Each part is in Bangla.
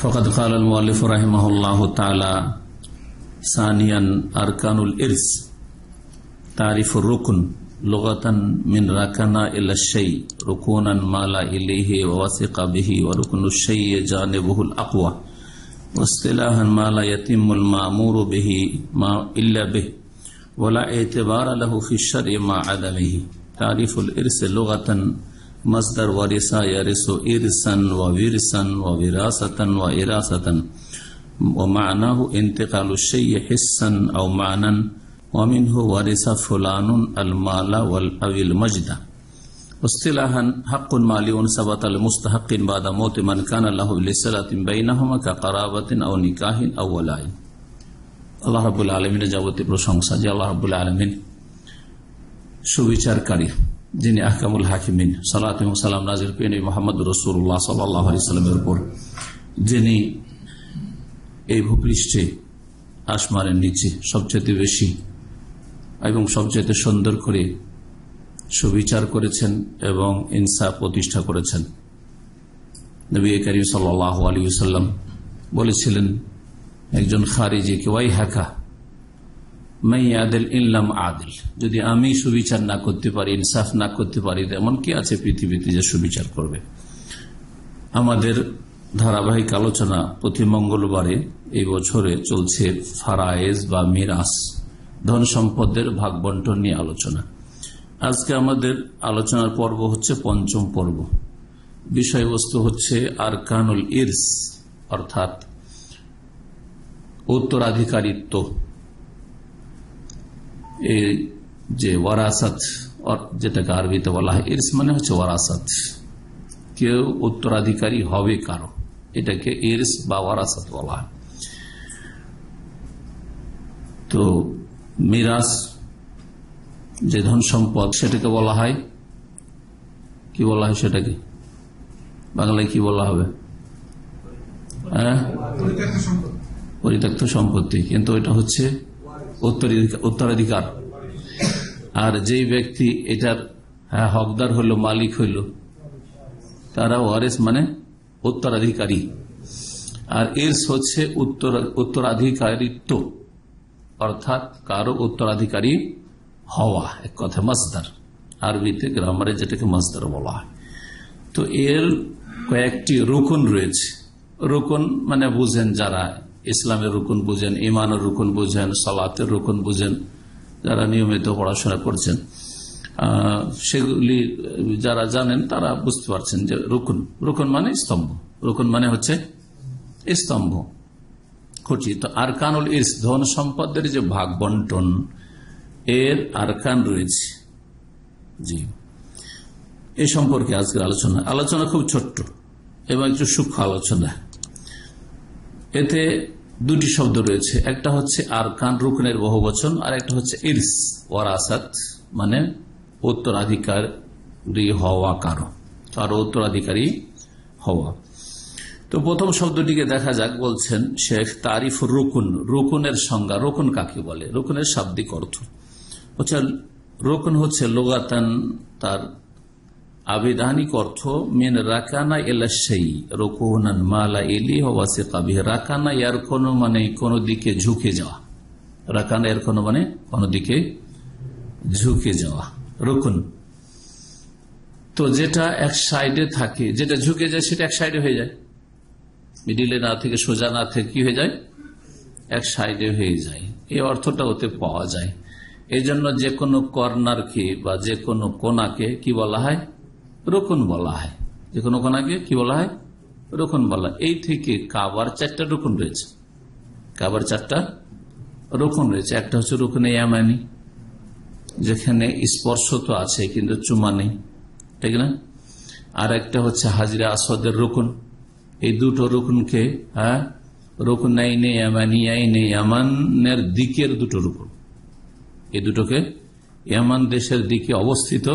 فقد قال المؤلف رحمه الله تعالى ثانيا أركان الإرث تعريف الركن لغة من ركن إلى الشيء ركونا ما لا إليه ووثق به وركن الشيء جانبه الأقوى واصطلاحا ما لا يتم المأمور به ما إلا به ولا اعتبار له في الشرع ما عدمه تعريف الإرث لغة মাসদার ওয়ারিসা ইয়ারিসু ইরসান ওয়া বিরসান ওয়া বিরাসাতান ওয়া ইরাসাতান ওয়া মা'নাহু ইন্তিকালু শাইয়ি হিসসান আও মা'নান ওয়া মিনহু ওয়ারিসা ফুলানুন আল মালা ওয়াল আবিল মাজদা اصطلاحا حق مالي ثبت لمستحق بعد موت من كان له لصله بينهما كقرابه او نكاح او ولاء আল্লাহ রাবুল আলমিনের যাবতীয় প্রশংসা যে আল্লাহ রাবুল আলমিন সুবিচারকারী যিনি আহকামুল হাকিমিন সালাত সালাম নাজির পেন মোহাম্মদ রসুল্লাহ সাল্লাহ উপর যিনি এই ভূপৃষ্ঠে আসমানের নিচে সবচেয়ে বেশি এবং সবচেয়ে সুন্দর করে সুবিচার করেছেন এবং ইনসা প্রতিষ্ঠা করেছেন নবী কারিম সাল্লাহ আলী সাল্লাম বলেছিলেন একজন খারিজি কেউ হাকা মাইয়াদেল ইল্লাম আদিল যদি আমি সুবিচার না করতে পারি ইনসাফ না করতে পারি এমন কি আছে পৃথিবীতে যে সুবিচার করবে আমাদের ধারাবাহিক আলোচনা প্রতি মঙ্গলবারে এই বছরে চলছে ফারায়েজ বা মিরাস ধন সম্পদের ভাগ বন্টন নিয়ে আলোচনা আজকে আমাদের আলোচনার পর্ব হচ্ছে পঞ্চম পর্ব বিষয়বস্তু হচ্ছে আর কানুল ইরস অর্থাৎ উত্তরাধিকারিত্ব যে ওয়ারাসাত যেটাকে আরবিতে বলা হয় এরস মানে হচ্ছে ওয়ারাসাত কেউ উত্তরাধিকারী হবে কারো এটাকে এরস বা ওয়ারাসাত বলা হয় তো মিরাস যে ধন সম্পদ সেটাকে বলা হয় কি বলা হয় সেটাকে বাংলায় কি বলা হবে হ্যাঁ পরিত্যক্ত সম্পত্তি কিন্তু এটা হচ্ছে উত্তরাধিকার আর যেই ব্যক্তি এটার হ্যাঁ, হকদার হইল মালিক হইল তারা ওয়ারেস মানে উত্তরাধিকারী আর এর হচ্ছে উত্তর উত্তরাধিকারিত্ব অর্থাৎ কারো উত্তরাধিকারী হওয়া এক কথা মাসদার আরবিতে গ্রামারে যেটাকে মাসদার বলা হয় তো এর কয়েকটি রোকন রয়েছে রোকন মানে বুঝেন যারা ইসলামের রুকুন বুঝেন ইমানের রুকুন বুঝেন সালাতের রুকুন বুঝেন যারা নিয়মিত পড়াশোনা করছেন সেগুলি যারা জানেন তারা বুঝতে পারছেন যে রুকুন রুকুন মানে স্তম্ভ রুকুন মানে হচ্ছে স্তম্ভ খুঁটি তো আরকানুল ইস ধন সম্পদের যে ভাগ বন্টন এর আরকান রয়েছে জি এ সম্পর্কে আজকের আলোচনা আলোচনা খুব ছোট্ট এবং একটু সূক্ষ্ম আলোচনা এতে দুটি শব্দ রয়েছে একটা হচ্ছে কান রুকনের বহু বচন আর একটা হচ্ছে ইরস ওয়ারাসাত মানে উত্তরাধিকারী হওয়া কারো কারো উত্তরাধিকারী হওয়া তো প্রথম শব্দটিকে দেখা যাক বলছেন শেখ তারিফ রুকুন রুকুনের সংজ্ঞা রোকন কাকে বলে রোকনের শাব্দিক অর্থ হচ্ছে রোকন হচ্ছে লোগাতান তার আবিধানিক অর্থ মেন রাকানা এলাশাই রোকোহনান মালা এলি হওয়াছে কাবি রাকানা এর কোনো মানে কোনো দিকে ঝুঁকে যাওয়া রাকানা এর কোনো মানে কোনো দিকে ঝুঁকে যাওয়া রকুন তো যেটা এক সাইডে থাকে যেটা ঝুঁকে যায় সেটা এক সাইডে হয়ে যায় মিডিলে না থেকে সোজা না থেকে কি হয়ে যায় এক সাইডে হয়ে যায় এই অর্থটা ওতে পাওয়া যায় এই জন্য যে কোনো কর্নারকে বা যে কোনো কোনাকে কি বলা হয় রোকন বলা হয় যে কোনো কোনাকে কি বলা হয় রোকন বলা এই থেকে কাবার চারটা রোকন রয়েছে কাবার চারটা রোকন রয়েছে একটা হচ্ছে রোকন এমানি যেখানে স্পর্শ তো আছে কিন্তু চুমা নেই ঠিক না আর একটা হচ্ছে হাজিরা আসদের রোকন এই দুটো রোকনকে হ্যাঁ রোকন আইনে ইয়ামানি আইনে ইয়ামানের দিকের দুটো রোকন এই দুটোকে ইয়ামান দেশের দিকে অবস্থিত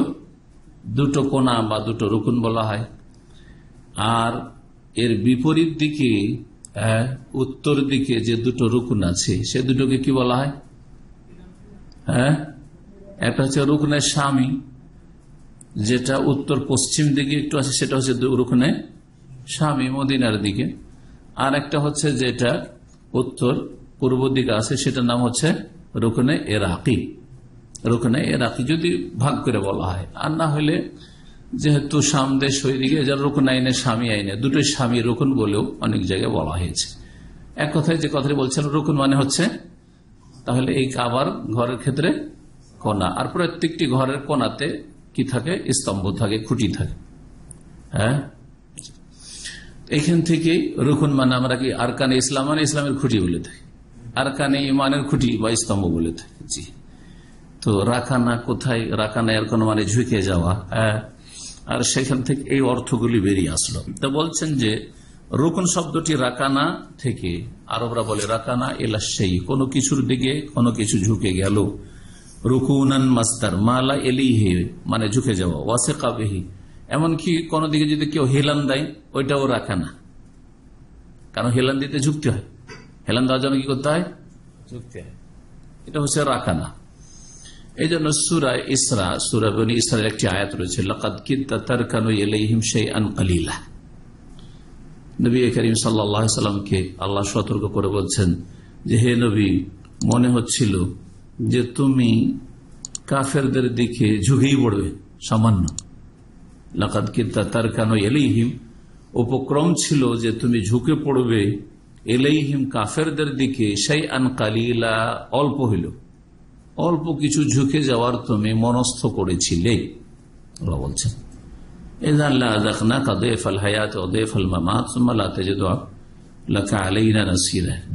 দুটো কোনা বা দুটো রুকুন বলা হয় আর এর বিপরীত দিকে উত্তর দিকে যে দুটো রুকুন আছে সে দুটোকে কি বলা হয় হ্যাঁ একটা হচ্ছে রুকনের স্বামী যেটা উত্তর পশ্চিম দিকে একটু আছে সেটা হচ্ছে রুকনে স্বামী মদিনার দিকে আর একটা হচ্ছে যেটা উত্তর পূর্ব দিকে আছে সেটার নাম হচ্ছে রুকনে এরাকি রোকনে এরাকি যদি ভাগ করে বলা হয় আর না হলে যেহেতু সামদেশ হয়ে দিকে রোকন আইনে স্বামী আইনে দুটোই স্বামী রোকন বলেও অনেক জায়গায় বলা হয়েছে এক কথায় যে কথাটি বলছেন রোকন মানে হচ্ছে তাহলে এই কাবার ঘরের ক্ষেত্রে কোনা আর প্রত্যেকটি ঘরের কোনাতে কি থাকে স্তম্ভ থাকে খুঁটি থাকে হ্যাঁ এখান থেকে রুকুন মানে আমরা কি আরকানে ইসলাম মানে ইসলামের খুঁটি বলে থাকি আরকানে ইমানের খুঁটি বা স্তম্ভ বলে থাকি জি তো রাখানা কোথায় রাখানা এর কোনো মানে ঝুঁকে যাওয়া হ্যাঁ? আর সেখান থেকে এই অর্থগুলি বেরিয়ে আসলো তা বলছেন যে রুকুন শব্দটি রাকানা থেকে আরবরা বলে রাকানা এলা সেই কোনো কিছুর দিকে কোনো কিছু ঝুঁকে গেল রুকুনান মাস্তার মালা এলিহে মানে ঝুঁকে যাওয়া ওয়াসে কাবেহি এমনকি কোনো দিকে যদি কেউ হেলান দেয় ওইটাও রাখানা কারণ হেলান দিতে ঝুঁকতে হয় হেলান দেওয়ার জন্য কি করতে হয় ঝুঁকতে হয় এটা হচ্ছে রাখানা এই জন্য সুরা ইসরা সুরা ইসরার একটি আয়াত রয়েছে লকাত তার সেই আন নবী করিম সাল্লামকে আল্লাহ সতর্ক করে বলছেন যে হে নবী মনে হচ্ছিল যে তুমি কাফেরদের দিকে ঝুঁকেই পড়বে সামান্য লাকাত কিন্তা তার কেন এলেইহিম উপক্রম ছিল যে তুমি ঝুঁকে পড়বে এলেইহিম কাফেরদের দিকে সেই আন কালিলা অল্প হইল অল্প কিছু ঝুঁকে যাওয়ার তুমি মনস্থ করেছিলে ওরা বলছেন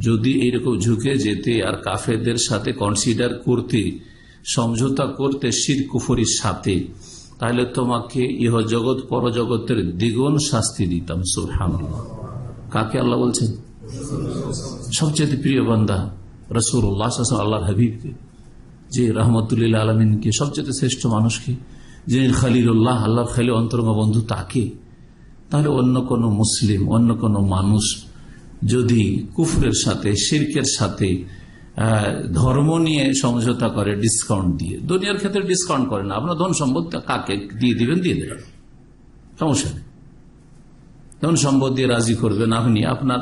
যদি এইরকম ঝুঁকে যেতে আর কাফেরদের সাথে কনসিডার করতে সমঝোতা করতে শির কুফরির সাথে তাহলে তোমাকে ইহ জগৎ পরজগতের দ্বিগুণ শাস্তি দিতাম সুরহান কাকে আল্লাহ বলছেন সবচেয়ে প্রিয় বন্ধা রসুর আল্লাহ হাবিবকে যে রহমতুল্লাহ আলমিনকে সবচেয়ে শ্রেষ্ঠ মানুষকে যিনি খালিরুল্লাহ আল্লাহর খালি অন্তরঙ্গ বন্ধু তাকে তাহলে অন্য কোনো মুসলিম অন্য কোনো মানুষ যদি কুফরের সাথে শির্কের সাথে ধর্ম নিয়ে সমঝোতা করে ডিসকাউন্ট দিয়ে দুনিয়ার ক্ষেত্রে ডিসকাউন্ট করে না আপনার ধন সম্পদ কাকে দিয়ে দিবেন দিয়ে দেবেন সমস্যা নেই ধন সম্পদ দিয়ে রাজি করবেন আপনি আপনার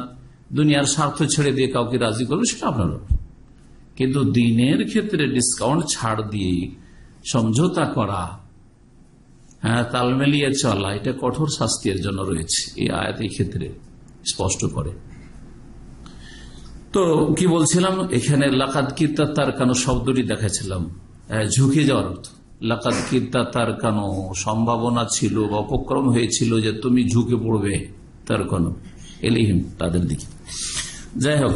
দুনিয়ার স্বার্থ ছেড়ে দিয়ে কাউকে রাজি করবেন সেটা আপনার ব্যাপার কিন্তু দিনের ক্ষেত্রে ডিসকাউন্ট ছাড় দিয়ে সমঝোতা করা হ্যাঁ তাল মিলিয়ে চলা এটা কঠোর শাস্তির জন্য রয়েছে এই আয়াত এই ক্ষেত্রে স্পষ্ট করে তো কি বলছিলাম এখানে লাকাত কীর্তা তার কানো শব্দটি দেখাচ্ছিলাম ঝুঁকে যাওয়ার অর্থ লাকাত কীর্তা তার কানো সম্ভাবনা ছিল বা হয়েছিল যে তুমি ঝুঁকে পড়বে তার কোন এলিহিম তাদের দিকে যাই হোক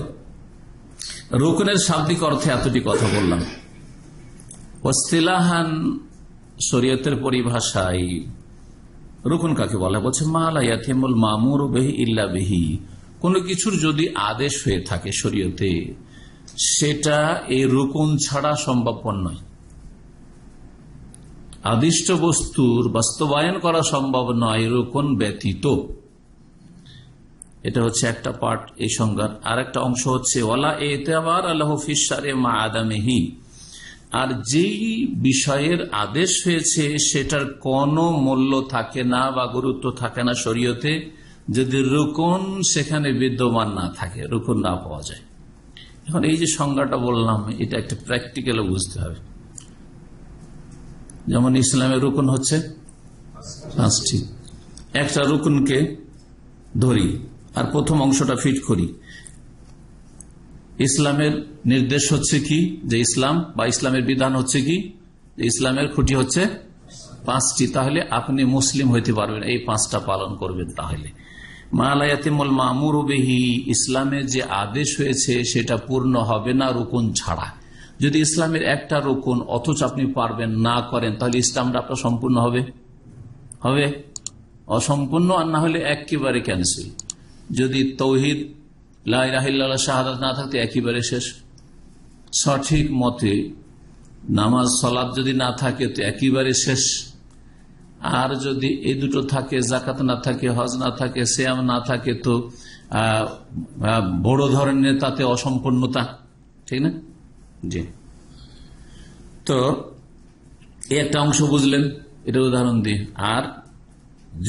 রুকনের শাব্দিক অর্থে এতটি কথা বললাম অস্তিলাহান শরীয়তের পরিভাষায় রুকুন কাকে বলা বলছে মালাইয়াথিমুল মামুর বেহি ইল্লা বেহি কোনো কিছুর যদি আদেশ হয়ে থাকে শরীয়তে সেটা এই রুকুন ছাড়া সম্ভবপর নয় আদিষ্ট বস্তুর বাস্তবায়ন করা সম্ভব নয় রুকুন ব্যতীত এটা হচ্ছে একটা পার্ট এই সংজ্ঞার আর একটা অংশ হচ্ছে ওলা এতেবার আল্লাহ ফিসারে মা আদামেহি আর যেই বিষয়ের আদেশ হয়েছে সেটার কোন মূল্য থাকে না বা গুরুত্ব থাকে না শরীয়তে যদি রুকন সেখানে বিদ্যমান না থাকে রুকন না পাওয়া যায় এখন এই যে সংজ্ঞাটা বললাম এটা একটা প্র্যাকটিক্যাল বুঝতে হবে যেমন ইসলামের রুকন হচ্ছে পাঁচটি একটা রুকনকে ধরি আর প্রথম অংশটা ফিট করি ইসলামের নির্দেশ হচ্ছে কি যে ইসলাম বা ইসলামের বিধান হচ্ছে কি ইসলামের খুঁটি হচ্ছে পাঁচটি তাহলে আপনি মুসলিম হইতে পারবেন এই পাঁচটা পালন করবেন তাহলে মালায়াতিমুল মামুর ইসলামে যে আদেশ হয়েছে সেটা পূর্ণ হবে না রুকুন ছাড়া যদি ইসলামের একটা রুকুন অথচ আপনি পারবেন না করেন তাহলে ইসলামটা আপনার সম্পূর্ণ হবে হবে অসম্পূর্ণ আর না হলে একেবারে ক্যান্সেল যদি তৌহিদ লাহিল্লা শাহাদ না থাকতে একইবারে শেষ সঠিক মতে নামাজ সলাপ যদি না থাকে তো একইবারে শেষ আর যদি এই দুটো থাকে জাকাত না থাকে হজ না থাকে শ্যাম না থাকে তো বড় ধরনের তাতে অসম্পূর্ণতা ঠিক না জি তো একটা অংশ বুঝলেন এটা উদাহরণ দিয়ে আর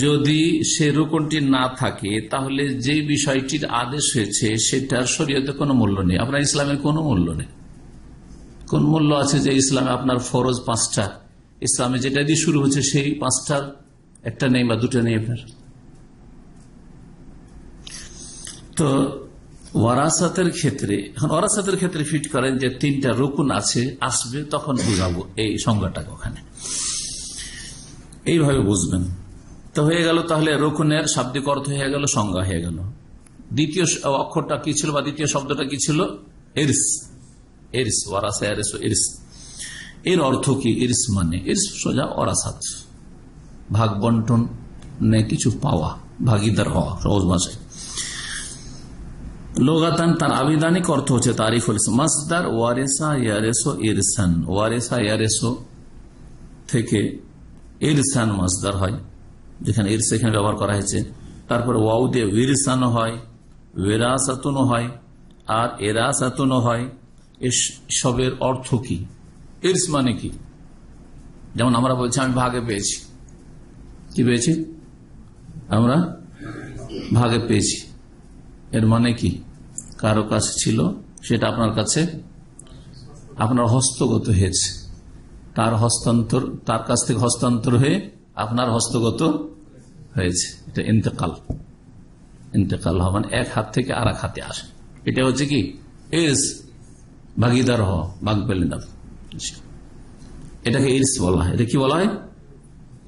যদি সে রোকনটি না থাকে তাহলে যে বিষয়টির আদেশ হয়েছে সেটার শরীয়তে কোনো মূল্য নেই আপনার ইসলামের কোনো মূল্য নেই কোন মূল্য আছে যে ইসলামে আপনার ফরজ পাঁচটা ইসলামে যেটা দিয়ে শুরু হচ্ছে সেই পাঁচটার একটা নেই বা দুটো নেই আপনার তো ওয়ারাসাতের ক্ষেত্রে এখন ওয়ারাসাতের ক্ষেত্রে ফিট করেন যে তিনটা রকুন আছে আসবে তখন বুঝাবো এই সংজ্ঞাটা ওখানে এইভাবে বুঝবেন তো হয়ে গেল তাহলে রকুনের শাব্দিক অর্থ হয়ে গেল সংজ্ঞা হয়ে গেল দ্বিতীয় অক্ষরটা কি ছিল বা দ্বিতীয় শব্দটা কি ছিল এরস এরস ওয়ারাসা এরস এরস এর অর্থ কি ইরস মানে ইরস সোজা অরাসাত ভাগ বন্টন কিছু পাওয়া ভাগিদার হওয়া সহজ ভাষায় লোগাতান তার আবিধানিক অর্থ হচ্ছে তারিফুল মাসদার ওয়ারেসা ইয়ারেসো ইরসান ওয়ারেসা ইয়ারেসো থেকে ইরসান মাসদার হয় যেখানে ইরস এখানে ব্যবহার করা হয়েছে তারপরে ওয়াউ দিয়ে ওয়েরিসানো হয় ওয়েরাসাতুনও হয় আর এরাসাতুনও হয় এসবের অর্থ কি ইরস মানে কি যেমন আমরা বলছি আমি ভাগে পেয়েছি কি পেয়েছি আমরা ভাগে পেয়েছি এর মানে কি কারো কাছে ছিল সেটা আপনার কাছে আপনার হস্তগত হয়েছে তার হস্তান্তর তার কাছ থেকে হস্তান্তর হয়ে আপনার হস্তগত হয়েছে এটা ইন্তকাল ইন্তকাল হওয়া মানে এক হাত থেকে আর এক হাতে আসে এটা হচ্ছে কি ইস ভাগিদার হ ভাগ পেলেন এটাকে ইরস বলা হয় এটা কি বলা হয়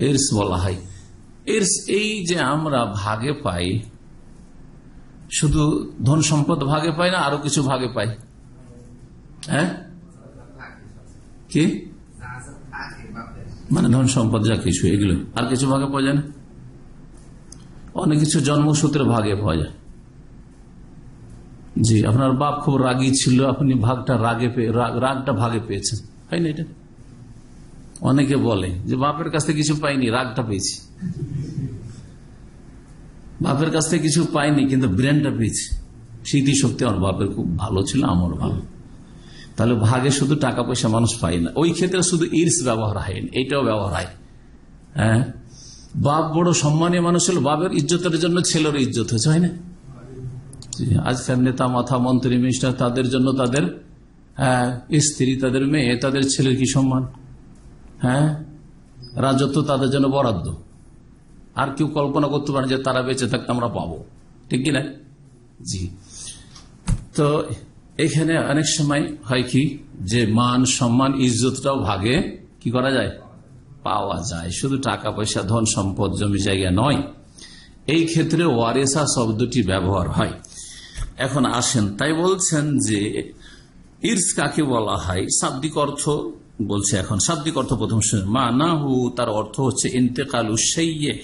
ইরস বলা হয় ইরস এই যে আমরা ভাগে পাই শুধু ধন সম্পদ ভাগে পাই না আরো কিছু ভাগে পাই হ্যাঁ কি মানে ধন সম্পদ যা কিছু এগুলো আর কিছু ভাগে পাওয়া যায় না অনেক কিছু জন্মসূত্রে ভাগে পাওয়া যায় জি আপনার বাপ খুব রাগি ছিল আপনি ভাগটা রাগে রাগটা ভাগে পেয়েছেন তাই না এটা অনেকে বলে যে বাপের কাছ থেকে কিছু পাইনি রাগটা পেয়েছি বাপের কাছ থেকে কিছু পাইনি কিন্তু ব্রেনটা পেয়েছি স্মৃতি শক্তি আমার বাপের খুব ভালো ছিল আমার ভালো তাহলে ভাগে শুধু টাকা পয়সা মানুষ পায় না ওই ক্ষেত্রে শুধু ইর্স ব্যবহার হয় এটাও ব্যবহার হয় হ্যাঁ বাপ বড় সম্মানীয় মানুষ হল বাপের ইজ্জতের জন্য ছেলের ইজ্জত হয়েছে হয় না আজকাল নেতা মাথা মন্ত্রী মিনিস্টার তাদের জন্য তাদের হ্যাঁ স্ত্রী তাদের মেয়ে তাদের ছেলের কি সম্মান হ্যাঁ রাজত্ব তাদের জন্য বরাদ্দ আর কেউ কল্পনা করতে পারে যে তারা বেঁচে থাকতে আমরা পাবো ঠিক কিনা জি তো এখানে অনেক সময় হয় কি যে মান সম্মান ইজ্জতটাও ভাগে কি করা যায় পাওয়া যায় শুধু টাকা পয়সা ধন সম্পদ জমি জায়গা নয় এই ক্ষেত্রে ওয়ারেসা শব্দটি ব্যবহার হয় এখন আসেন তাই বলছেন যে ইর্স কাকে বলা হয় শাব্দিক অর্থ বলছে এখন শাব্দিক অর্থ প্রথম শুনে মা না হু তার অর্থ হচ্ছে ইন্তেকাল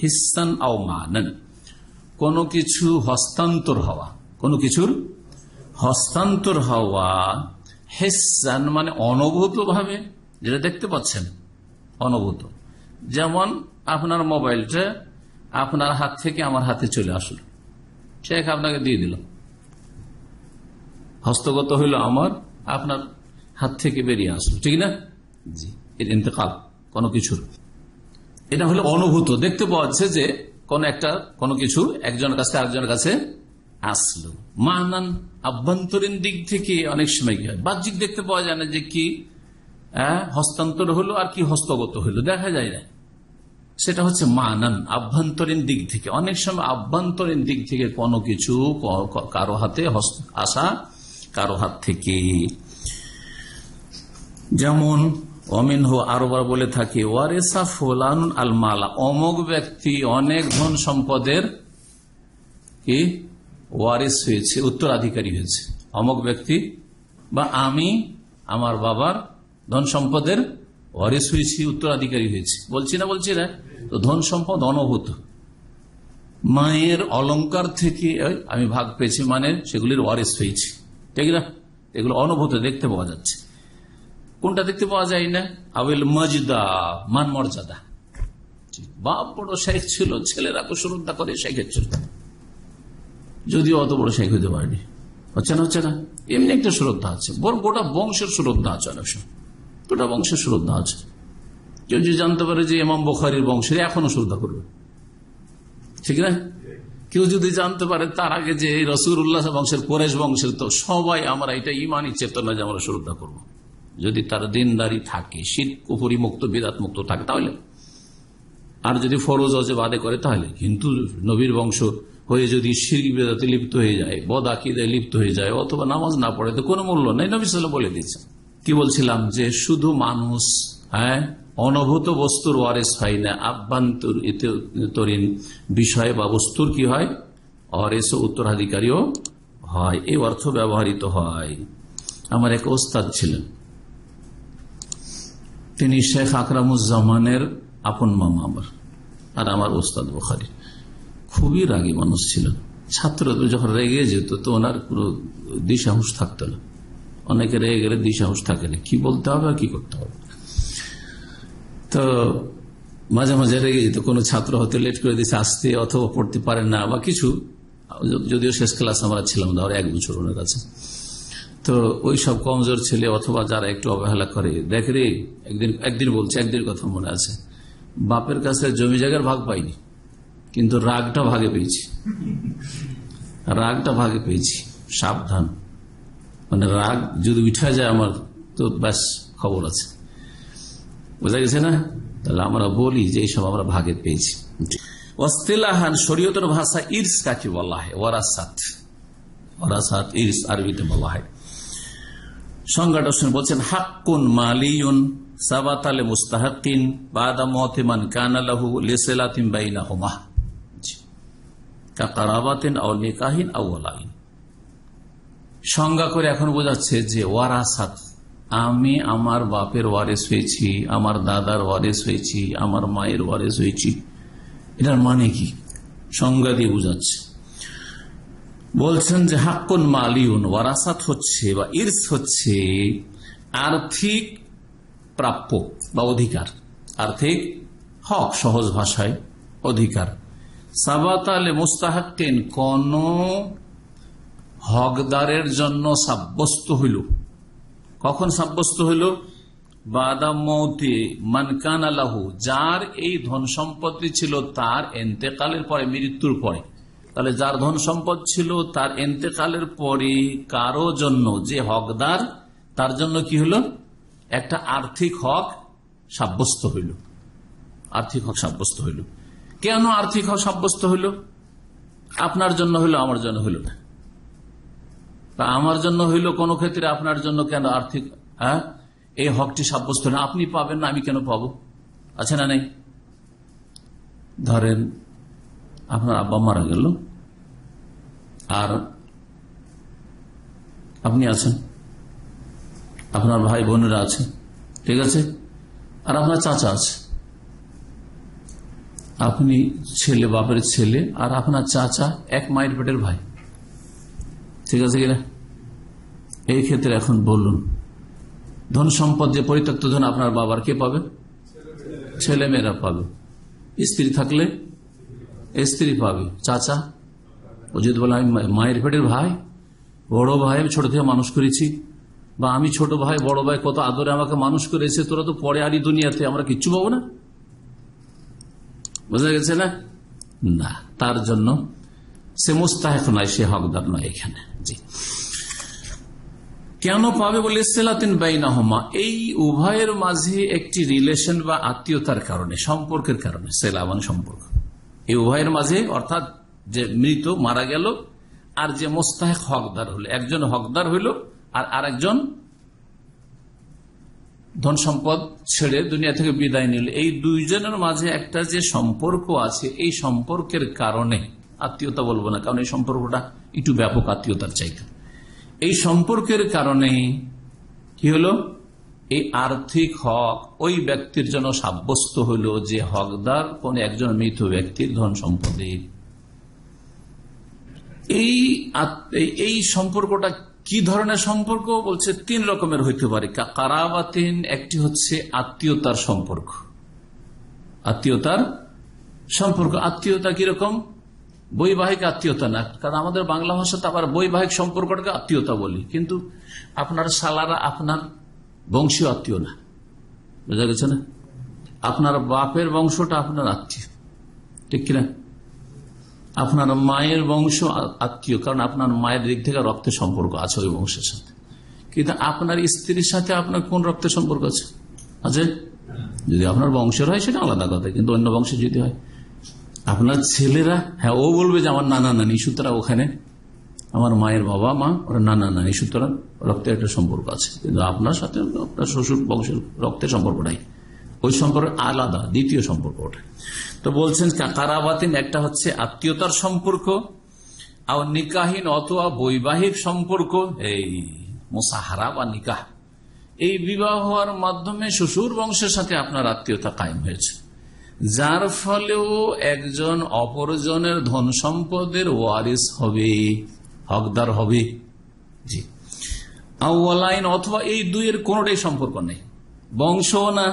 হিসান আও মানন কোনো কিছু হস্তান্তর হওয়া কোনো কিছুর হস্তান্তর হওয়া হেসান মানে অনভূত ভাবে যেটা দেখতে পাচ্ছেন অনুভূত যেমন আপনার মোবাইলটা আপনার হাত থেকে আমার হাতে চলে আসলো শেখ আপনাকে দিয়ে দিল হস্তগত হইল আমার আপনার হাত থেকে বেরিয়ে আসল ঠিক না জি এর ইন্তকাল কোনো কিছুর এটা হলো অনুভূত দেখতে পাওয়া যাচ্ছে যে কোন একটা কোনো কিছু একজনের কাছে আরেকজনের কাছে আসলো মানান আভ্যন্তরীণ দিক থেকে অনেক সময় কি হয় বাহ্যিক দেখতে পাওয়া যায় না যে কি হ্যাঁ? হস্তান্তর হলো আর কি হস্তগত হলো দেখা যায় না সেটা হচ্ছে মানান আভ্যন্তরীণ দিক থেকে অনেক সময় আভ্যন্তরীণ দিক থেকে কোনো কিছু কারো হাতে আসা কারো হাত থেকে যেমন অমিন হো আরবার বলে থাকে ওয়ারেসা ফোলান আল মালা অমক ব্যক্তি অনেক ধন সম্পদের কি ওয়ারেস হয়েছে উত্তরাধিকারী হয়েছে অমক ব্যক্তি বা আমি আমার বাবার ধন সম্পদের ওয়ারেস হয়েছি উত্তরাধিকারী হয়েছি বলছি না বলছি না তো ধন সম্পদ অনভূত মায়ের অলঙ্কার থেকে আমি ভাগ পেয়েছি মানে সেগুলির ওয়ারেস হয়েছি ঠিক না এগুলো অনভূত দেখতে পাওয়া যাচ্ছে কোনটা দেখতে পাওয়া যায় না আবেল মজদা মান মর্যাদা বাপ বড় শেখ ছিল ছেলেরা তো শ্রদ্ধা করে শেখের ছিল যদিও অত বড় শেখ হইতে পারেনি হচ্ছে না হচ্ছে না এমনি একটা শ্রদ্ধা আছে বড় গোটা বংশের শ্রদ্ধা আছে অনেক সময় গোটা বংশের শ্রদ্ধা আছে কেউ যদি জানতে পারে যে এমাম বখারির বংশের এখনো শ্রদ্ধা করবে ঠিক না কেউ যদি জানতে পারে তার আগে যে রসুর উল্লাহ বংশের কোরেশ বংশের তো সবাই আমরা এটা ইমানই চেতনা যে আমরা শ্রদ্ধা করব। যদি তার দিনদারি থাকে শীত কুপুরি মুক্ত বিদাত মুক্ত থাকে তাহলে আর যদি ফরজ অজে বাদে করে তাহলে কিন্তু নবীর বংশ হয়ে যদি শির বেদাতে লিপ্ত হয়ে যায় বদ আকিদায় লিপ্ত হয়ে যায় অথবা নামাজ না পড়ে তো কোনো মূল্য নেই নবী সাল্লাহ বলে দিয়েছেন কি বলছিলাম যে শুধু মানুষ হ্যাঁ অনভূত বস্তুর ওয়ারেস হয় না তরিন বিষয় বা বস্তুর কি হয় অরেস উত্তরাধিকারীও হয় এই অর্থ ব্যবহৃত হয় আমার এক ওস্তাদ ছিলেন তিনি শেখ আকরামুজ্জামানের আপন মামা আমার আর আমার ওস্তাদ বুখারি খুবই রাগী মানুষ ছিল ছাত্র যখন রেগে যেত তো ওনার কোন দিশাহুস থাকতো না অনেকে রেগে গেলে দিশাহস থাকে না কি বলতে হবে কি করতে হবে তো মাঝে মাঝে রেগে যেত কোনো ছাত্র হতে লেট করে দিয়েছে আসতে অথবা পড়তে পারে না বা কিছু যদিও শেষ ক্লাস আমরা ছিলাম ধর এক বছর ওনার কাছে তো ওই সব কমজোর ছেলে অথবা যারা একটু অবহেলা করে দেখ রে একদিন একদিন বলছে একদিন কথা মনে আছে বাপের কাছে জমি জায়গার ভাগ পাইনি কিন্তু রাগটা ভাগে পেয়েছি রাগটা ভাগে পেয়েছি সাবধান মানে রাগ যদি উঠা যায় আমার তো ব্যাস খবর আছে বোঝা গেছে না তাহলে আমরা বলি যে এইসব আমরা ভাগে পেয়েছি অস্তেলাহান শরীয়তের ভাষা ইর্স কাকে বলা হয় ওরাসাত ওরাসাত ইর্স আরবিতে বলা হয় সংজ্ঞাটা শুনে বলছেন হাক্কুন বাইনা হোমা সংজ্ঞা করে এখন বোঝাচ্ছে যে ওয়ারাসাত আমি আমার বাপের ওয়ারেস হয়েছি আমার দাদার ওয়ারেস হয়েছি আমার মায়ের ওয়ারেস হয়েছি এটার মানে কি সংজ্ঞা দিয়ে বোঝাচ্ছে বলছেন যে হাক্কন মালিউন ওয়ারাসাত হচ্ছে বা ইরস হচ্ছে আর্থিক প্রাপ্য বা অধিকার আর্থিক হক সহজ ভাষায় অধিকার সাবাত আলে মুস্তাহাক্কেন কোন হকদারের জন্য সাব্যস্ত হইল কখন সাব্যস্ত হইল বাদামতি মানকান আলাহু যার এই ধন সম্পত্তি ছিল তার এন্তেকালের পরে মৃত্যুর পরে তাহলে যার ধন সম্পদ ছিল তার এন্তেকালের পরে কারো জন্য যে হকদার তার জন্য কি হলো একটা আর্থিক হক সাব্যস্ত হইল আর্থিক হক সাব্যস্ত হইল কেন আর্থিক হক সাব্যস্ত হইল আপনার জন্য হইল আমার জন্য হইল না তা আমার জন্য হইল কোনো ক্ষেত্রে আপনার জন্য কেন আর্থিক হ্যাঁ এই হকটি সাব্যস্ত না আপনি পাবেন না আমি কেন পাবো আছে না নেই ধরেন আপনার আব্বা মারা গেল আর আপনি আছেন আপনার ভাই বোনেরা আছে ঠিক আছে আর আপনার চাচা আছে আপনি ছেলে বাপের ছেলে আর আপনার চাচা এক মায়ের পেটের ভাই ঠিক আছে কিনা এই ক্ষেত্রে এখন বলুন ধন সম্পদ যে পরিত্যক্ত ধন আপনার বাবার কে পাবে ছেলে মেয়েরা পাবে স্ত্রী থাকলে স্ত্রী পাবে চাচা ও যদি বলে আমি মায়ের পেটের ভাই বড় ভাই আমি ছোট থেকে মানুষ করেছি বা আমি ছোট ভাই বড় ভাই কত আদরে আমাকে মানুষ করেছে তোরা তো পরে আরি দুনিয়াতে আমরা কিচ্ছু পাবো না বোঝা গেছে না না তার জন্য সে মুস্তাহেক নয় সে হকদার নয় এখানে কেন পাবে বলে সেলাতিন বাইনাহমা এই উভয়ের মাঝে একটি রিলেশন বা আত্মীয়তার কারণে সম্পর্কের কারণে সেলা মানে সম্পর্ক এই উভয়ের মাঝে অর্থাৎ যে মৃত মারা গেল আর যে মোস্তাহেক হকদার হলো একজন হকদার হইল আর আরেকজন ধন সম্পদ ছেড়ে দুনিয়া থেকে বিদায় নিল এই দুইজনের মাঝে একটা যে সম্পর্ক আছে এই সম্পর্কের কারণে আত্মীয়তা বলবো না কারণ এই সম্পর্কটা একটু ব্যাপক আত্মীয়তার চাইতে এই সম্পর্কের কারণে কি হলো এই আর্থিক হক ওই ব্যক্তির জন্য সাব্যস্ত হইল যে হকদার কোন একজন মৃত ব্যক্তির ধন সম্পদে এই এই সম্পর্কটা কি ধরনের সম্পর্ক বলছে তিন রকমের হইতে পারে কারাবাতিন একটি হচ্ছে আত্মীয়তার সম্পর্ক আত্মীয়তার সম্পর্ক আত্মীয়তা কিরকম বৈবাহিক আত্মীয়তা না কারণ আমাদের বাংলা ভাষাতে আবার বৈবাহিক সম্পর্কটাকে আত্মীয়তা বলি কিন্তু আপনার সালারা আপনার বংশীয় আত্মীয় না বোঝা গেছে না আপনার বাপের বংশটা আপনার আত্মীয় ঠিক কিনা আপনার মায়ের বংশ আত্মীয় কারণ আপনার মায়ের দিক থেকে রক্তের সম্পর্ক আছে ওই বংশের সাথে কিন্তু আপনার স্ত্রীর সাথে আপনার কোন রক্তের সম্পর্ক আছে আছে যদি আপনার বংশের হয় সেটা আলাদা কথা কিন্তু অন্য বংশে যদি হয় আপনার ছেলেরা হ্যাঁ ও বলবে যে আমার নানা নানি সুতরাং ওখানে আমার মায়ের বাবা মা ওরা নানা নানি সুতরাং রক্তের একটা সম্পর্ক আছে কিন্তু আপনার সাথে আপনার শ্বশুর বংশের রক্তের সম্পর্ক নাই ওই সম্পর্ক আলাদা দ্বিতীয় সম্পর্ক ওটা তো বলছেন কারাবাতিন একটা হচ্ছে আত্মীয়তার সম্পর্ক আর নিকাহীন অথবা বৈবাহিক সম্পর্ক এই মোসাহারা বা নিকাহ এই বিবাহ হওয়ার মাধ্যমে শ্বশুর বংশের সাথে আপনার আত্মীয়তা কায়েম হয়েছে যার ফলেও একজন অপরজনের ধন সম্পদের ওয়ারিস হবে হকদার হবে জি আইন অথবা এই দুইয়ের কোনটাই সম্পর্ক নেই বংশ না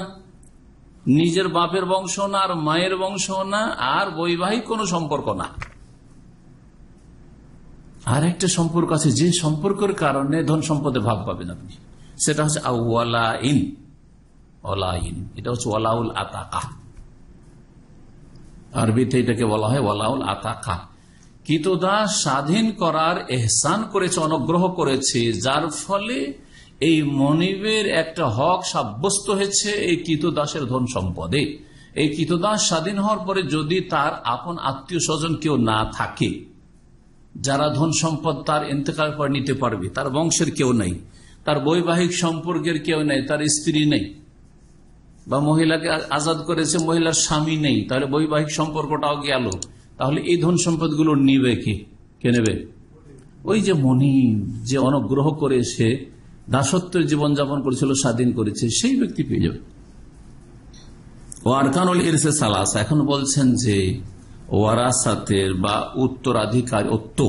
নিজের বাপের বংশ না আর মায়ের বংশ না আর বৈবাহিক কোনো সম্পর্ক না আর একটা সম্পর্ক আছে যে সম্পর্কের কারণে ধন সম্পদে ভাগ পাবেন আপনি সেটা হচ্ছে ওলা ইন এটা হচ্ছে ওলাউল আতাকা আরবিতে এটাকে বলা হয় ওয়ালাউল আতাকা কিতদাস স্বাধীন করার এহসান করেছে অনুগ্রহ করেছে যার ফলে এই মনিবের একটা হক সাব্যস্ত হয়েছে এই কিতদাসের ধন সম্পদে এই কিতদাস স্বাধীন হওয়ার পরে যদি তার আপন আত্মীয় স্বজন কেউ না থাকে যারা ধন সম্পদ তার ইন্তকাল করে নিতে পারবে তার বংশের কেউ নেই তার বৈবাহিক সম্পর্কের কেউ নেই তার স্ত্রী নেই বা মহিলাকে আজাদ করেছে মহিলার স্বামী নেই তাহলে বৈবাহিক সম্পর্কটাও গেল তাহলে এই ধন সম্পদগুলো নিবে কে কে নেবে ওই যে মনি যে অনুগ্রহ করে সে দাসত্বের জীবনযাপন করেছিল স্বাধীন করেছে সেই ব্যক্তি পেয়ে যাবে ওয়ারকানুল আরকানুল ইরসে সালাস এখন বলছেন যে ওয়ারাসাতের বা উত্তরাধিকারত্ব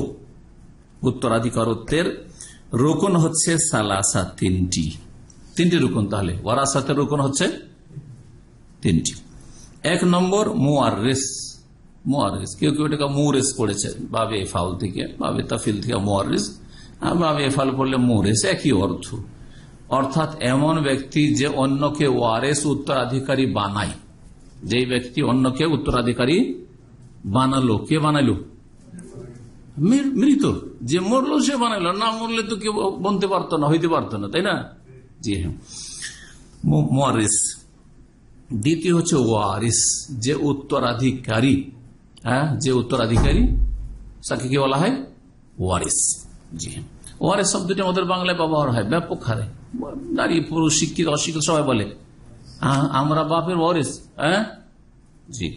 উত্তরাধিকারত্বের রোকন হচ্ছে সালাসা তিনটি তিনটি রোকন তাহলে ওয়ারাসাতের রোকন হচ্ছে তিনটি এক নম্বর মোয়ারেস মোয়ারেস কেউ কেউ এটাকে মৌরেস পড়েছে বাবে ফাল থেকে বাবে তাফিল থেকে মোয়ারেস আর বাবে ফাল পড়লে মৌরেস একই অর্থ অর্থাৎ এমন ব্যক্তি যে অন্যকে ওয়ারেস উত্তরাধিকারী বানায় যে ব্যক্তি অন্যকে উত্তরাধিকারী বানালো কে বানালো মৃত যে মরলো সে বানাইলো না মরলে তো কেউ বলতে পারতো না হইতে পারতো না তাই না জি হ্যাঁ দ্বিতীয় হচ্ছে ওয়ারিস যে উত্তরাধিকারী হ্যাঁ যে উত্তরাধিকারী তাকে কি বলা হয় ওয়ারিস জি ওয়ারিস শব্দটি আমাদের বাংলায় ব্যবহার হয় ব্যাপক হারে নারী পুরুষ শিক্ষিত অশিক্ষিত সবাই বলে আমরা বাপের ওয়ারিস হ্যাঁ জি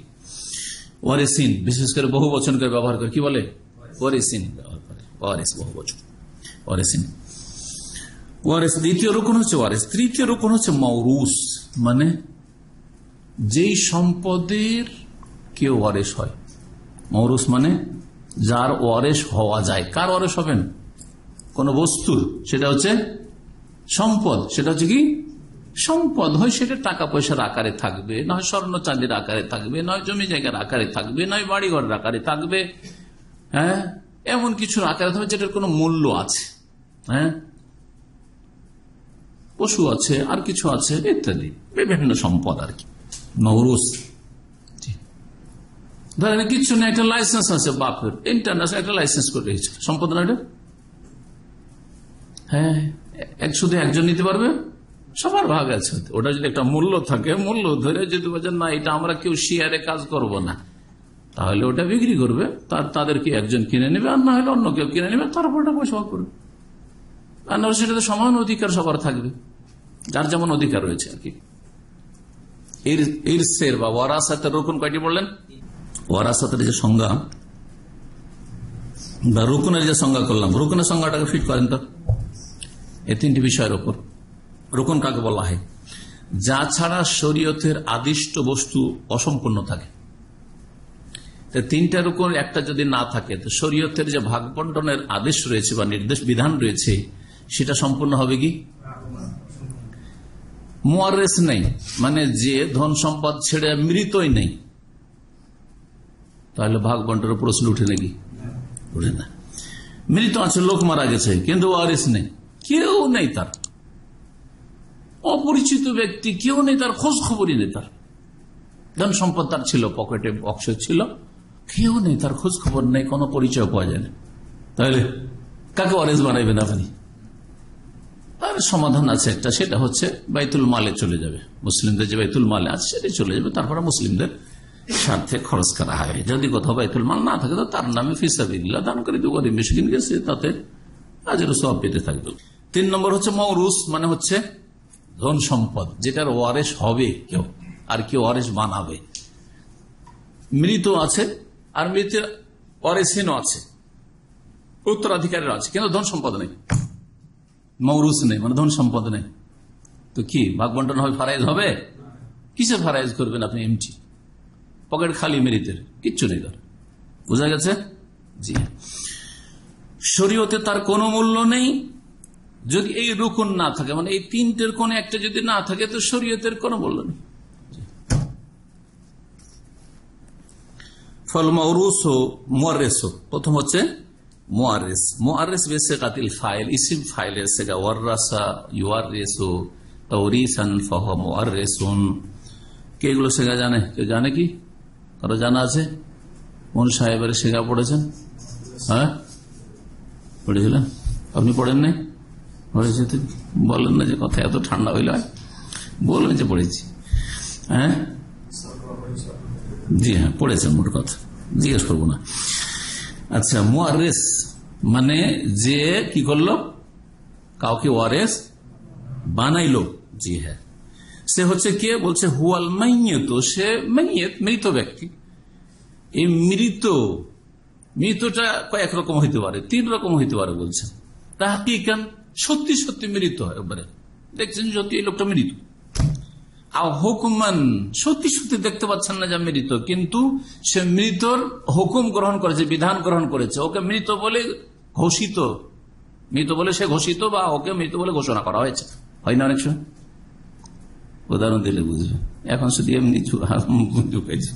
ওয়ারিসিন বিশেষ করে বহু বচন করে ব্যবহার করে কি বলে ওয়ারিসিন ব্যবহার করে ওয়ারিস বহু বচন ওয়ারিসিন ওয়ারিস দ্বিতীয় রোকন হচ্ছে ওয়ারিস তৃতীয় রোকন হচ্ছে মৌরুস মানে যেই সম্পদের কেউ ওয়ারেস হয় মৌরুস মানে যার ওয়ারেস হওয়া যায় কার ওয়ারেস হবেন কোন বস্তুর সেটা হচ্ছে সম্পদ সেটা হচ্ছে কি সম্পদ হয় সেটা টাকা পয়সার আকারে থাকবে নয় স্বর্ণ চাঁদের আকারে থাকবে নয় জমি জায়গার আকারে থাকবে নয় বাড়িঘরের আকারে থাকবে হ্যাঁ এমন কিছুর আকারে থাকবে যেটার কোনো মূল্য আছে হ্যাঁ পশু আছে আর কিছু আছে ইত্যাদি বিভিন্ন সম্পদ আর কি মৌরুস ধরেন কিচ্ছু না একটা লাইসেন্স আছে বাপের ইন্টারন্যাশনাল একটা লাইসেন্স করে রেখেছে সম্পদ না এটা হ্যাঁ এক শুধু একজন নিতে পারবে সবার ভাগ আছে ওটা যদি একটা মূল্য থাকে মূল্য ধরে যদি বলছেন না এটা আমরা কেউ শেয়ারে কাজ করব না তাহলে ওটা বিক্রি করবে তার তাদেরকে একজন কিনে নেবে আর না হলে অন্য কেউ কিনে নেবে তারপর ওটা পয়সা করবে আর না সেটাতে সমান অধিকার সবার থাকবে যার যেমন অধিকার রয়েছে আর কি ইরসের বা ওয়ারাসাতের রুকুন কয়টি বললেন ওয়ারাসাতের যে সংজ্ঞা বা রুকুনের যে সংজ্ঞা করলাম রুকুনের সংজ্ঞাটাকে ফিট করেন তো এই তিনটি বিষয়ের ওপর রুকুন কাকে বলা হয় যা ছাড়া শরীয়তের আদিষ্ট বস্তু অসম্পূর্ণ থাকে তিনটা রুকুন একটা যদি না থাকে তো শরীয়তের যে ভাগ বন্টনের আদেশ রয়েছে বা নির্দেশ বিধান রয়েছে সেটা সম্পূর্ণ হবে কি মোয়ারেস নেই মানে যে ধন সম্পদ ছেড়ে মৃতই নেই তাহলে ভাগ বন্টনের প্রশ্ন উঠে নাকি উঠে না মৃত আছে লোক মারা গেছে কিন্তু ওয়ারেস নেই কেউ নেই তার অপরিচিত ব্যক্তি কেউ নেই তার খোঁজ খবরই নেই তার ধন সম্পদ তার ছিল পকেটে অক্ষ ছিল কেউ নেই তার খোঁজ খবর নেই কোনো পরিচয় পাওয়া যায় না তাহলে কাকে ওয়ারেস বানাইবেন আপনি তার সমাধান আছে একটা সেটা হচ্ছে বাইতুল মালে চলে যাবে মুসলিমদের যে বাইতুল মালে আছে সেটাই চলে যাবে তারপরে মুসলিমদের স্বার্থে খরচ করা হয় যদি কোথাও বাইতুল মাল না থাকে তো তার নামে ফিসাবিল্লা দান করে দেবো গরিব মিসকিন গেছে তাতে আজের সব পেতে থাকবে তিন নম্বর হচ্ছে মৌরুস মানে হচ্ছে ধন সম্পদ যেটার ওয়ারেস হবে কেউ আর কেউ ওয়ারেস বানাবে মৃত আছে আর মৃতের ওয়ারেসিনও আছে উত্তরাধিকারের আছে কিন্তু ধন সম্পদ নেই মৌরুস নেই মানে ধন সম্পদ নেই তো কি ভাগ বন্টন হবে ফারাইজ হবে কিসে ফারাইজ করবেন আপনি এমটি পকেট খালি মেরিতের কিচ্ছু নেই ধর বোঝা গেছে জি শরীয়তে তার কোনো মূল্য নেই যদি এই রুকুন না থাকে মানে এই তিনটের কোন একটা যদি না থাকে তো শরীয়তের কোনো মূল্য নেই ফল মৌরুস ও প্রথম হচ্ছে কাতিল ফাইল ফাইলের কে এগুলো শেখা জানে জানে কি জানা আছে কোন সাহেবের শেখা হ্যাঁ আপনি পড়েন নাই বলেন না যে কথা এত ঠান্ডা হইল বলবেন যে পড়েছি হ্যাঁ জি হ্যাঁ পড়েছেন মোট কথা জিজ্ঞেস করবো না আচ্ছা মোয়ারেস মানে যে কি করল কাউকে ওয়ারেস বানাইলো জি হ্যাঁ সে হচ্ছে কে বলছে হুয়াল মাইয়েত সে মাইয়েত মৃত ব্যক্তি এই মৃত মৃতটা কয়েক রকম হইতে পারে তিন রকম হইতে পারে বলছেন তাহা কি কেন সত্যি সত্যি মৃত হয় একবারে দেখছেন সত্যি এই লোকটা মৃত হুকুমান সত্যি সত্যি দেখতে পাচ্ছেন না যে মৃত কিন্তু সে মৃতর হুকুম গ্রহণ করেছে বিধান গ্রহণ করেছে ওকে মৃত বলে ঘোষিত মৃত বলে সে ঘোষিত বা ওকে মৃত বলে ঘোষণা করা হয়েছে হয় না অনেক সময় উদাহরণ দিলে বুঝবে এখন শুধু এমনি ঢুকেছে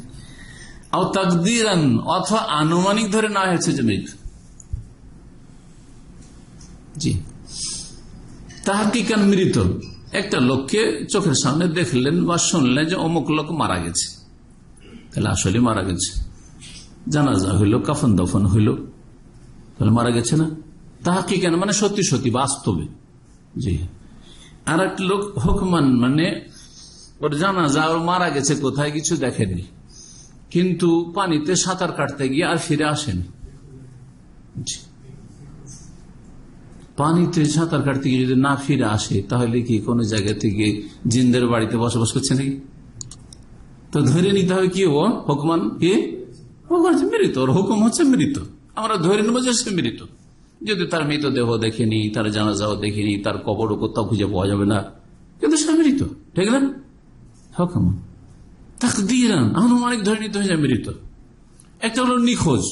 অথবা আনুমানিক ধরে না হয়েছে যে মৃত জি কি কেন মৃত একটা লোককে চোখের সামনে দেখলেন বা শুনলেন যে অমুক লোক মারা গেছে তাহলে আসলে মারা গেছে জানাজা হইল কাফন দফন হইল তাহলে মারা গেছে না তাহা কি কেন মানে সত্যি সত্যি বাস্তবে জি আর এক লোক হকমান মানে ওর জানাজা ওর মারা গেছে কোথায় কিছু দেখেনি কিন্তু পানিতে সাঁতার কাটতে গিয়ে আর ফিরে আসেনি জি পানিতে সাঁতার কাটতে গিয়ে যদি না ফিরে আসে তাহলে কি কোনো জায়গা থেকে জিন্দের বাড়িতে বসবাস করছে নাকি তো ধরে নিতে হবে কি ও হুকমান কি মৃত ওর হুকুম হচ্ছে মৃত আমরা ধরে নেবো যে সে মৃত যদি তার মৃতদেহ দেখেনি তার জানাজাও দেখেনি তার কবর কোথাও খুঁজে পাওয়া যাবে না কিন্তু সে মৃত ঠিক না হকমান তাকে দিয়ে আনুমানিক ধরে নিতে হয়ে যায় মৃত একটা হলো নিখোঁজ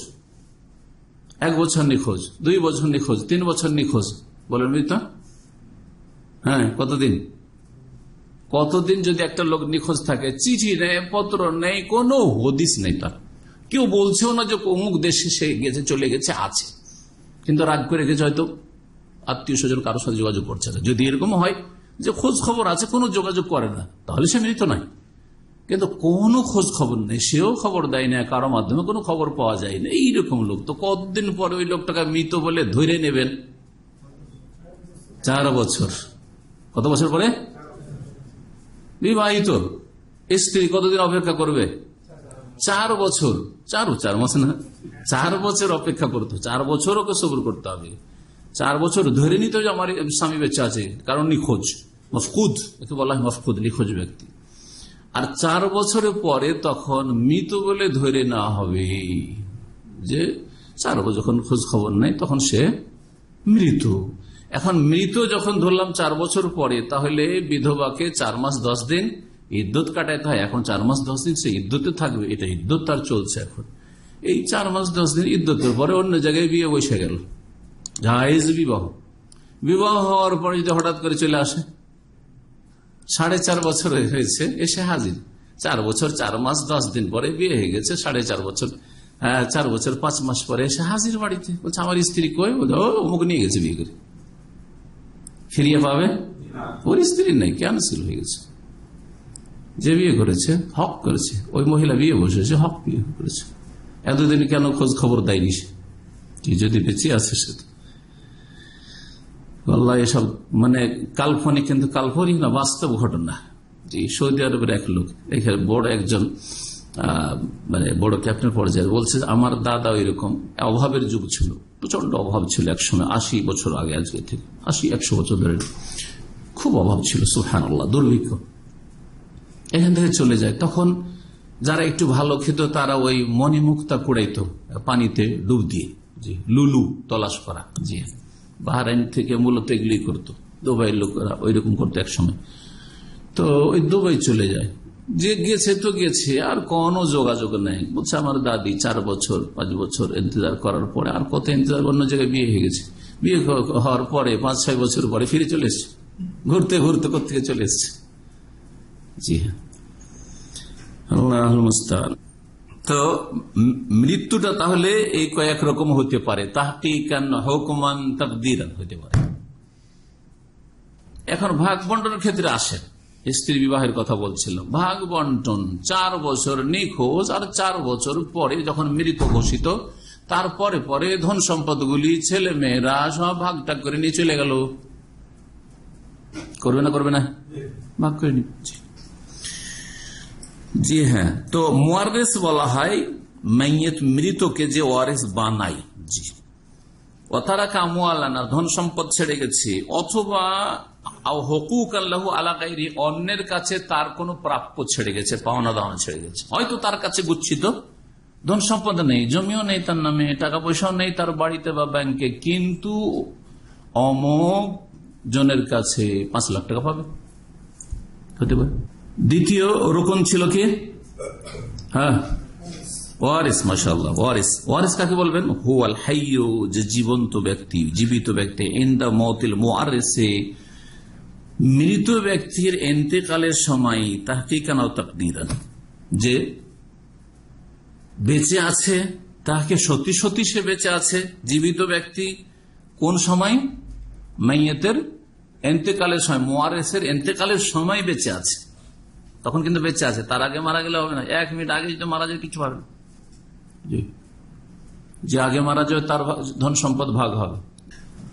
এক বছর নিখোঁজ দুই বছর নিখোঁজ তিন বছর নিখোঁজ বলেন বুঝতো হ্যাঁ কতদিন কতদিন যদি একটা লোক নিখোঁজ থাকে চিঠি নেই পত্র নেই কোনো হদিস নেই তার কেউ বলছেও না যে অমুক দেশে সে গেছে চলে গেছে আছে কিন্তু রাগ করে গেছে হয়তো আত্মীয় স্বজন কারোর সাথে যোগাযোগ করছে না যদি এরকম হয় যে খোঁজ খবর আছে কোনো যোগাযোগ করে না তাহলে সে মৃত নয় কিন্তু কোনো খোঁজ খবর নেই সেও খবর দেয় না কারো মাধ্যমে কোনো খবর পাওয়া যায় না এইরকম লোক তো কতদিন পর ওই লোকটাকে মৃত বলে ধরে নেবেন চার বছর কত বছর পরে বিবাহিত স্ত্রী কতদিন অপেক্ষা করবে চার বছর চার চার মাস না চার বছর অপেক্ষা করতে চার বছর ওকে সবর করতে হবে চার বছর ধরে নিতে আমার স্বামী বেঁচে আছে কারণ নিখোঁজ মফকুদ একে বলা হয় মফকুদ নিখোঁজ ব্যক্তি আর চার বছরের পরে তখন মৃত বলে ধরে নেওয়া হবে যে চার বছর যখন খোঁজ খবর নেই তখন সে মৃত এখন মৃত যখন ধরলাম চার বছর পরে তাহলে বিধবাকে চার মাস দশ দিন ইদ্যুৎ কাটাইতে হয় এখন চার মাস দশ দিন সে ইদ্যুতে থাকবে এটা ইদ্যুৎ তার চলছে এখন এই চার মাস দশ দিন ইদ্যুতের পরে অন্য জায়গায় বিয়ে বসে গেল জাহেজ বিবাহ বিবাহ হওয়ার পরে যদি হঠাৎ করে চলে আসে সাড়ে চার বছর হয়েছে এসে হাজির চার বছর চার মাস দশ দিন পরে বিয়ে হয়ে গেছে সাড়ে চার বছর চার বছর পাঁচ মাস পরে এসে হাজির বাড়িতে বলছে আমার স্ত্রী কই বলে ও অমুক নিয়ে গেছে বিয়ে করে ফিরিয়ে পাবে ওর স্ত্রী নাই ক্যান্সেল হয়ে গেছে যে বিয়ে করেছে হক করেছে ওই মহিলা বিয়ে বসেছে হক বিয়ে করেছে এতদিন কেন খোঁজ খবর দেয়নি সে যদি বেঁচে আছে সে আল্লাহ এসব মানে কাল্পনিক কিন্তু কাল্পনিক না বাস্তব ঘটনা যে সৌদি আরবের এক লোক এখানে বড় একজন মানে বড় ক্যাপ্টেন পর্যায়ে বলছে আমার দাদা ওইরকম অভাবের যুগ ছিল প্রচন্ড অভাব ছিল একসময় আশি বছর আগে আজকে থেকে আশি একশো বছর ধরে খুব অভাব ছিল সুফহান আল্লাহ দুর্ভিক্ষ এখান থেকে চলে যায় তখন যারা একটু ভালো খেত তারা ওই মণিমুক্তা কুড়াইত পানিতে ডুব দিয়ে লুলু তলাশ করা জি বাহারাইন থেকে মূলত এগুলি করতো দুবাই লোকেরা ওই রকম করতো একসময় তো ওই দুবাই চলে যায় যে গেছে তো গেছে আর কোনো যোগাযোগ নেই বলছে আমার দাদি চার বছর পাঁচ বছর ইন্তজার করার পরে আর কত ইন্তজার অন্য জায়গায় বিয়ে হয়ে গেছে বিয়ে হওয়ার পরে পাঁচ ছয় বছর পরে ফিরে চলে এসছে ঘুরতে ঘুরতে কোথেকে চলে এসছে জি হ্যাঁ আল্লাহ মুস্তান তো মৃত্যুটা তাহলে এই কয়েক রকম হতে পারে তাহকিকান হকমান তাকদিরান হতে পারে এখন ভাগ বন্টনের ক্ষেত্রে আসেন স্ত্রী বিবাহের কথা বলছিল ভাগ বন্টন চার বছর নিখোঁজ আর চার বছর পরে যখন মৃত ঘোষিত তারপরে পরে ধন সম্পদগুলি ছেলে মেয়েরা সব ভাগটাগ করে নিয়ে চলে গেল করবে না করবে না ভাগ করে নিচ্ছে জি হ্যাঁ তো মোয়ারেস বলা হয় মাইয়েত মৃতকে যে ওয়ারেস বানাই জি অতারা কামুয়ালানা ধন সম্পদ ছেড়ে গেছে অথবা হকুক আল্লাহ আলাকাইরি অন্যের কাছে তার কোনো প্রাপ্য ছেড়ে গেছে পাওনা দাওনা ছেড়ে গেছে হয়তো তার কাছে গুচ্ছিত ধন সম্পদ নেই জমিও নেই তার নামে টাকা পয়সাও নেই তার বাড়িতে বা ব্যাংকে কিন্তু অমক জনের কাছে পাঁচ লাখ টাকা পাবে হতে পারে দ্বিতীয় রোকন ছিল কি হ্যাঁ ওয়ারিস মাসাল ওয়ারিস ওয়ারিস কাকে বলবেন আল হাইয়ো যে জীবন্ত ব্যক্তি জীবিত ব্যক্তি ইন্দা মতিল মোয়ারেসে মৃত ব্যক্তির এন্তেকালের সময় তাহকিকানাও তাকদিরান যে বেঁচে আছে তাহাকে সত্যি সত্যি সে বেঁচে আছে জীবিত ব্যক্তি কোন সময় মাইয়েতের এন্তেকালের সময় মোয়ারেসের এন্তেকালের সময় বেঁচে আছে তখন কিন্তু বেঁচে আছে তার আগে মারা গেলে হবে না এক মিনিট আগে যদি মারা যায় কিছু হবে না যে আগে মারা যায় তার ধন সম্পদ ভাগ হবে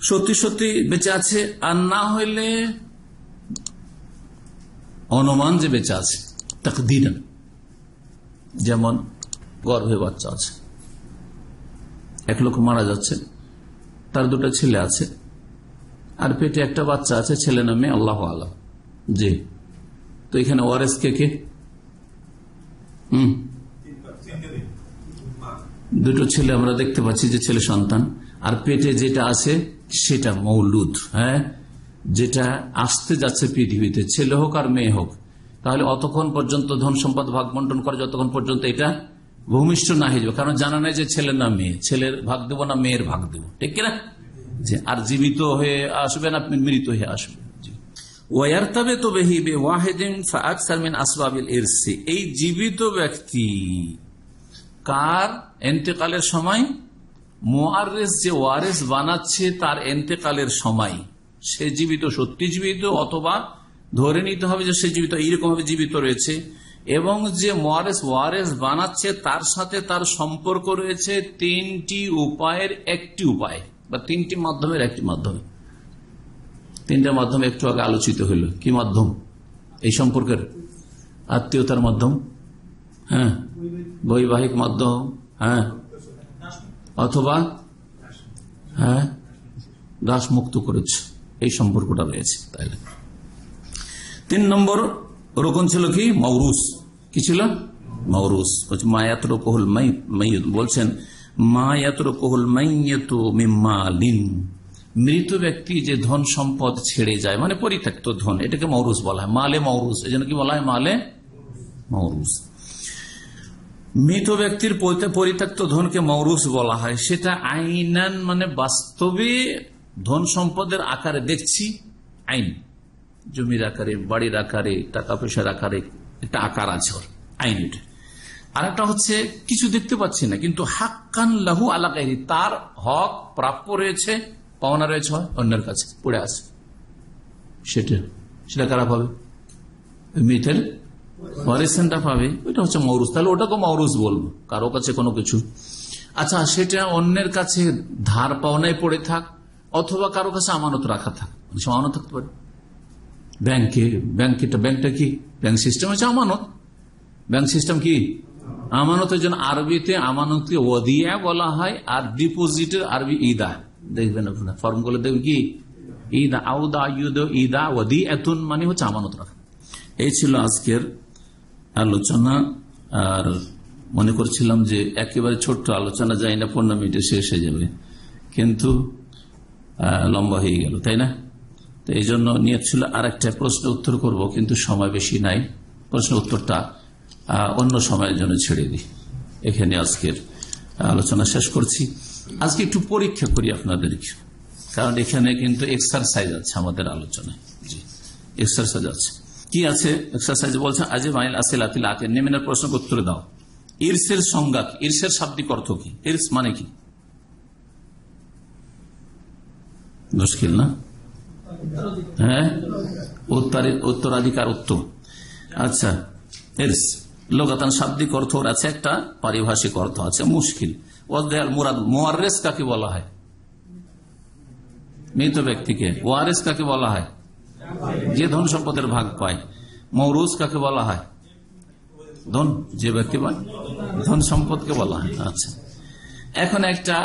সত্যি সত্যি বেঁচে আছে আর না হইলে অনুমান যে বেঁচে আছে তাকে দিন যেমন গর্ভে বাচ্চা আছে এক লোক মারা যাচ্ছে তার দুটো ছেলে আছে আর পেটে একটা বাচ্চা আছে ছেলে নামে আল্লাহ আল্লাহ জি তো এখানে ওয়ারেস কে কে হম দুটো ছেলে আমরা দেখতে পাচ্ছি যে ছেলে সন্তান আর পেটে যেটা আছে সেটা মৌলুদ হ্যাঁ যেটা আসতে যাচ্ছে পৃথিবীতে ছেলে হোক আর মেয়ে হোক তাহলে অতক্ষণ পর্যন্ত ধন সম্পদ ভাগ বন্টন করে যতক্ষণ পর্যন্ত এটা ভূমিষ্ঠ না হয়ে যাবে কারণ জানা নেই যে ছেলে না মেয়ে ছেলের ভাগ দেবো না মেয়ের ভাগ দেবো ঠিক কিনা আর জীবিত হয়ে আসবে না মৃত হয়ে আসবে ওয়ার্তাবে তো বেহিবে ওয়াহেদিন ফাকসারমিন আসবাবিল ইরসি এই জীবিত ব্যক্তি কার এন্তেকালের সময় মোয়ারেস যে ওয়ারেস বানাচ্ছে তার এন্তেকালের সময় সে জীবিত সত্যি জীবিত অথবা ধরে নিতে হবে যে সে জীবিত এইরকম ভাবে জীবিত রয়েছে এবং যে মোয়ারেস ওয়ারেস বানাচ্ছে তার সাথে তার সম্পর্ক রয়েছে তিনটি উপায়ের একটি উপায় বা তিনটি মাধ্যমের একটি মাধ্যমে তিনটা মাধ্যম একটু আগে আলোচিত হইল কি মাধ্যম এই সম্পর্কের আত্মীয়তার মাধ্যম হ্যাঁ বৈবাহিক মাধ্যম হ্যাঁ অথবা হ্যাঁ দাসমুক্ত করেছে এই সম্পর্কটা রয়েছে তাইলে তিন নম্বর রোকন ছিল কি মৌরুস কি ছিল মৌরুস মায়াত মাই বলছেন মায়াত রোকহুল মাইয়েত মিম্মালিন মৃত ব্যক্তি যে ধন সম্পদ ছেড়ে যায় মানে পরিত্যক্ত ধন এটাকে মৌরুস বলা হয় মালে মৌরুস এই জন্য কি বলা হয় মালে মৌরুস মৃত ব্যক্তির পরিত্যক্ত ধনকে মৌরুস বলা হয় সেটা আইনান মানে বাস্তবে ধন সম্পদের আকারে দেখছি আইন জমির আকারে বাড়ির আকারে টাকা পয়সার আকারে একটা আকার আছে ওর আইন আর একটা হচ্ছে কিছু দেখতে পাচ্ছি না কিন্তু হাক্কান লাহু আলাকাহি তার হক প্রাপ্য রয়েছে পাওনা রয়েছে অন্যের কাছে পড়ে আছে সেটা সেটা কারা পাবে মৃতের ওয়ারিসেনটা পাবে ওইটা হচ্ছে মৌরুস তাহলে ওটাকে মৌরুস বলবো কারো কাছে কোনো কিছু আচ্ছা সেটা অন্যের কাছে ধার পাওনায় পড়ে থাক অথবা কারো কাছে আমানত রাখা থাক আমানত থাকতে পারে ব্যাংকে ব্যাংকেটা ব্যাংকটা কি ব্যাংক সিস্টেম হচ্ছে আমানত ব্যাংক সিস্টেম কি আমানতের জন্য আরবিতে আমানতকে ওদিয়া বলা হয় আর ডিপোজিটের আরবি ইদা দেখবেন আপনার গুলো দেখবেন কি ঈদ আউদা ইউদ ঈদা ওদি এতুন মানে হচ্ছে আমানত রাখা এই ছিল আজকের আলোচনা আর মনে করছিলাম যে একেবারে ছোট্ট আলোচনা যাই না পনেরো মিনিটে শেষ হয়ে যাবে কিন্তু লম্বা হয়ে গেল তাই না তো এই জন্য নিয়ত ছিল আর একটা প্রশ্ন উত্তর করব কিন্তু সময় বেশি নাই প্রশ্ন উত্তরটা অন্য সময়ের জন্য ছেড়ে দিই এখানে আজকের আলোচনা শেষ করছি আজকে একটু পরীক্ষা করি আপনাদেরকে কারণ এখানে কিন্তু এক্সারসাইজ আছে আমাদের আলোচনায় এক্সারসাইজ আছে কি আছে এক্সারসাইজ বলছে আজ মাইল আসে লাতিল আকে নেমিনের প্রশ্ন উত্তর দাও ইর্সের সংজ্ঞা কি শাব্দিক অর্থ কি ইর্স মানে কি মুশকিল না হ্যাঁ উত্তর উত্তরাধিকার উত্তম আচ্ছা ইর্স লোকাতান শাব্দিক অর্থ আছে একটা পারিভাষিক অর্থ আছে মুশকিল ওয়াল মুরাদ মোয়ারেস কাকে বলা হয় মৃত ব্যক্তিকে ওয়ারেস কাকে বলা হয় যে ধন সম্পদের ভাগ পায় মৌরুজ কাকে বলা হয় ধন যে ব্যক্তি পায় ধন সম্পদকে বলা হয় আচ্ছা এখন একটা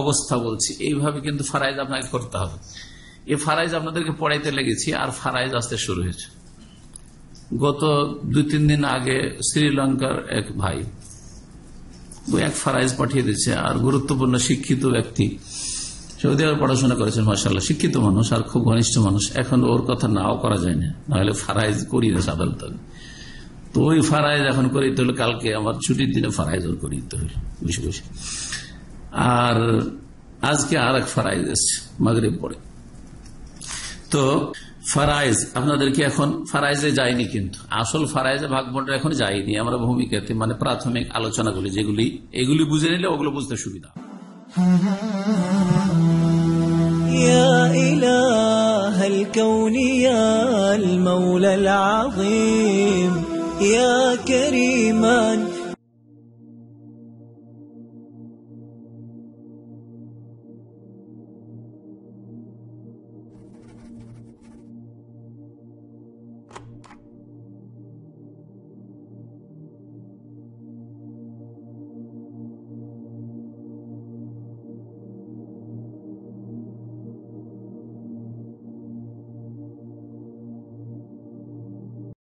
অবস্থা বলছি এইভাবে কিন্তু ফারাইজ আপনাকে করতে হবে এই ফারাইজ আপনাদেরকে পড়াইতে লেগেছি আর ফারাইজ আসতে শুরু হয়েছে গত দুই তিন দিন আগে শ্রীলঙ্কার এক ভাই এক ফারাইজ পাঠিয়ে দিয়েছে আর গুরুত্বপূর্ণ শিক্ষিত ব্যক্তি সৌদি আরব পড়াশোনা করেছেন মাসাল্লাহ শিক্ষিত মানুষ আর খুব ঘনিষ্ঠ মানুষ এখন ওর কথা নাও করা যায় না নাহলে ফারাইজ করিয়ে না সাধারণত তো ওই ফারাইজ এখন করে দিতে হলো কালকে আমার ছুটির দিনে ফারাইজ ওর করে দিতে হলো বুঝে বসে আর আজকে আর এক ফারাইজ এসছে মাগরে পড়ে তো ফারাইজ আপনাদেরকে এখন ফারাইজে যায়নি কিন্তু আসল ফারাইজে ভাগ এখন যায়নি আমরা ভূমিকাতে মানে প্রাথমিক আলোচনাগুলি যেগুলি এগুলি বুঝে নিলে ওগুলো বুঝতে সুবিধা يا إله মৌল يا المولى العظيم